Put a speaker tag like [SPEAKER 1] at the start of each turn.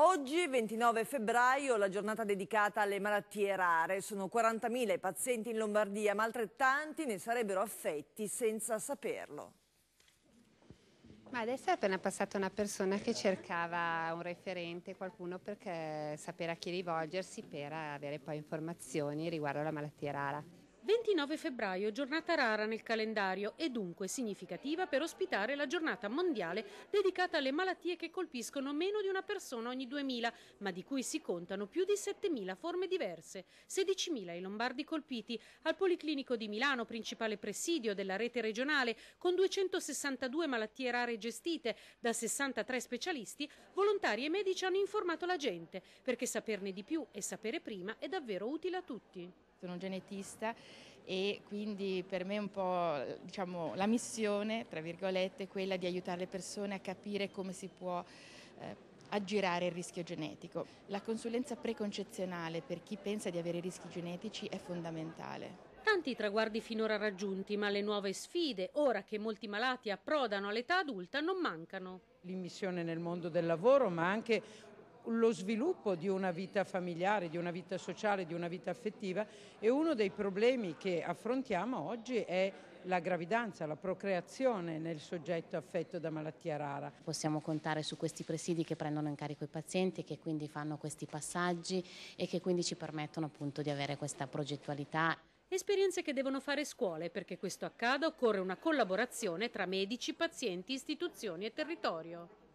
[SPEAKER 1] Oggi, 29 febbraio, la giornata dedicata alle malattie rare. Sono 40.000 i pazienti in Lombardia, ma altrettanti ne sarebbero affetti senza saperlo. Ma adesso è appena passata una persona che cercava un referente, qualcuno per sapere a chi rivolgersi per avere poi informazioni riguardo alla malattia rara.
[SPEAKER 2] 29 febbraio, giornata rara nel calendario e dunque significativa per ospitare la giornata mondiale dedicata alle malattie che colpiscono meno di una persona ogni 2000, ma di cui si contano più di 7000 forme diverse. 16.000 i lombardi colpiti al Policlinico di Milano, principale presidio della rete regionale, con 262 malattie rare gestite da 63 specialisti, volontari e medici hanno informato la gente, perché saperne di più e sapere prima è davvero utile a tutti
[SPEAKER 3] sono un genetista e quindi per me un po' diciamo, la missione, tra virgolette, è quella di aiutare le persone a capire come si può eh, aggirare il rischio genetico. La consulenza preconcezionale per chi pensa di avere rischi genetici è
[SPEAKER 4] fondamentale.
[SPEAKER 2] Tanti traguardi finora raggiunti, ma le nuove sfide, ora che molti malati approdano all'età adulta, non mancano.
[SPEAKER 4] L'immissione nel mondo del lavoro, ma anche lo sviluppo di una vita familiare, di una vita sociale, di una vita affettiva e uno dei problemi che affrontiamo oggi è la gravidanza, la procreazione nel soggetto affetto da malattia rara. Possiamo contare su questi presidi che
[SPEAKER 3] prendono in carico i pazienti, che quindi fanno questi passaggi e che quindi ci permettono appunto di avere questa progettualità.
[SPEAKER 2] Esperienze che devono fare scuole, perché questo accada occorre una collaborazione tra medici, pazienti, istituzioni e territorio.